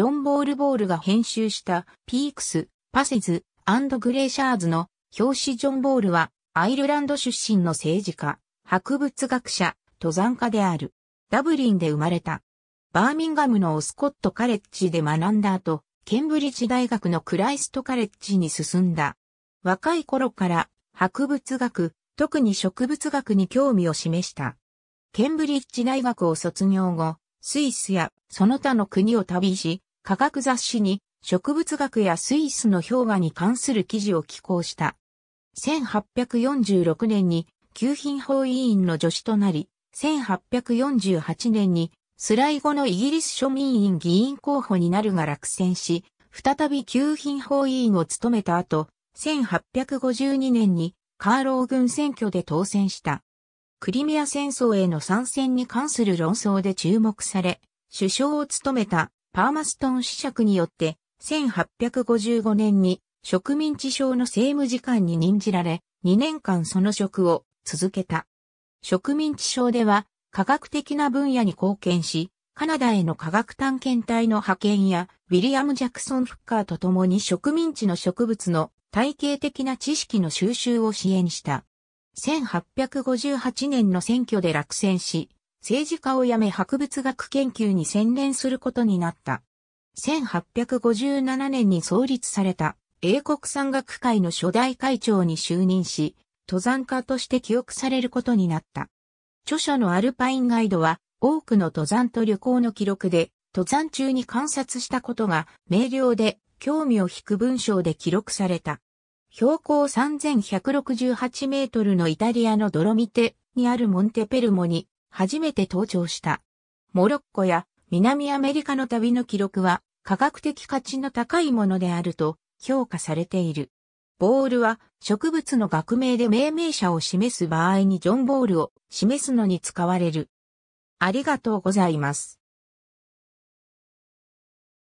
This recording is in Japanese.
ジョン・ボールボールが編集したピークス、パセズ、グレーシャーズの表紙ジョン・ボールはアイルランド出身の政治家、博物学者、登山家である。ダブリンで生まれた。バーミンガムのオスコットカレッジで学んだ後、ケンブリッジ大学のクライストカレッジに進んだ。若い頃から博物学、特に植物学に興味を示した。ケンブリッジ大学を卒業後、スイスやその他の国を旅し、科学雑誌に植物学やスイスの氷河に関する記事を寄稿した。1846年に旧品法委員の助手となり、1848年にスライゴのイギリス庶民院議員候補になるが落選し、再び旧品法委員を務めた後、1852年にカーロー軍選挙で当選した。クリミア戦争への参戦に関する論争で注目され、首相を務めたアーマストン子爵によって、1855年に植民地省の政務次官に任じられ、2年間その職を続けた。植民地省では科学的な分野に貢献し、カナダへの科学探検隊の派遣や、ウィリアム・ジャクソン・フッカーと共に植民地の植物の体系的な知識の収集を支援した。1858年の選挙で落選し、政治家を辞め博物学研究に専念することになった。1857年に創立された英国山岳会の初代会長に就任し、登山家として記憶されることになった。著書のアルパインガイドは多くの登山と旅行の記録で登山中に観察したことが明瞭で興味を引く文章で記録された。標高3168メートルのイタリアのドロミテにあるモンテペルモに初めて登場した。モロッコや南アメリカの旅の記録は科学的価値の高いものであると評価されている。ボールは植物の学名で命名者を示す場合にジョンボールを示すのに使われる。ありがとうございます。